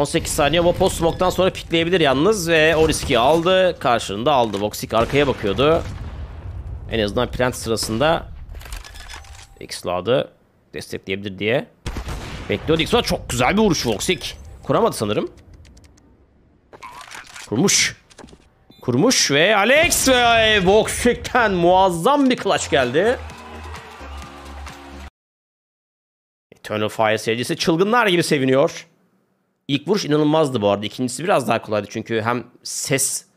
18 saniye Vapo Smoke'dan sonra pikleyebilir yalnız ve o riski aldı. Karşılığında aldı. Voxic arkaya bakıyordu. En azından plant sırasında X-Loud'ı destekleyebilir diye. Bekliyordu x Çok güzel bir vuruş Voxic. Kuramadı sanırım. Kurmuş. Kurmuş ve Alex ve Voxic'ten muazzam bir clutch geldi. Eternal Fire seyircisi çılgınlar gibi seviniyor. İlk vuruş inanılmazdı bu arada. İkincisi biraz daha kolaydı çünkü hem ses